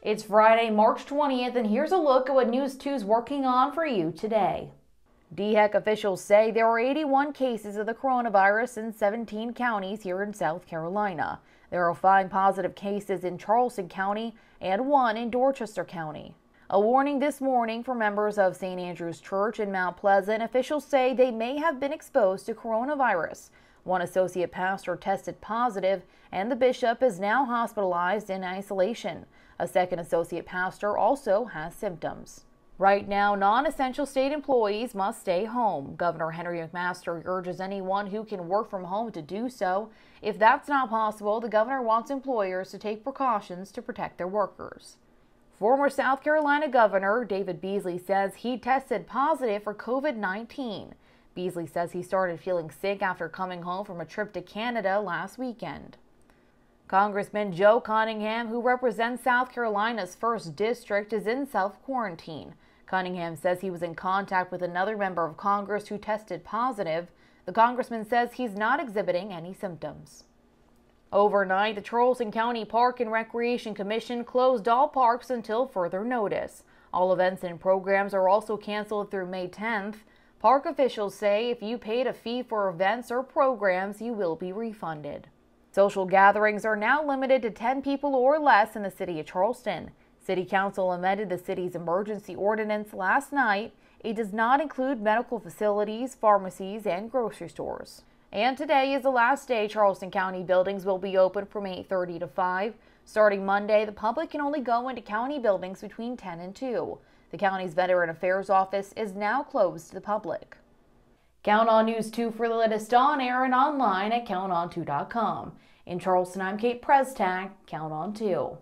It's Friday, March 20th, and here's a look at what News 2's working on for you today. DHEC officials say there are 81 cases of the coronavirus in 17 counties here in South Carolina. There are five positive cases in Charleston County and one in Dorchester County. A warning this morning for members of St. Andrew's Church in Mount Pleasant. Officials say they may have been exposed to coronavirus. One associate pastor tested positive, and the bishop is now hospitalized in isolation. A second associate pastor also has symptoms. Right now, non essential state employees must stay home. Governor Henry McMaster urges anyone who can work from home to do so. If that's not possible, the governor wants employers to take precautions to protect their workers. Former South Carolina Governor David Beasley says he tested positive for COVID 19. Beasley says he started feeling sick after coming home from a trip to Canada last weekend. Congressman Joe Cunningham, who represents South Carolina's 1st District, is in self quarantine. Cunningham says he was in contact with another member of Congress who tested positive. The congressman says he's not exhibiting any symptoms. Overnight, the Charleston County Park and Recreation Commission closed all parks until further notice. All events and programs are also canceled through May 10th. Park officials say if you paid a fee for events or programs, you will be refunded. Social gatherings are now limited to 10 people or less in the city of Charleston. City Council amended the city's emergency ordinance last night. It does not include medical facilities, pharmacies, and grocery stores. And today is the last day Charleston County buildings will be open from 8:30 to 5. Starting Monday, the public can only go into county buildings between 10 and 2. The county's Veteran Affairs Office is now closed to the public. Count On News 2 for the latest on air and online at counton2.com. In Charleston, I'm Kate Prestag, Count On 2.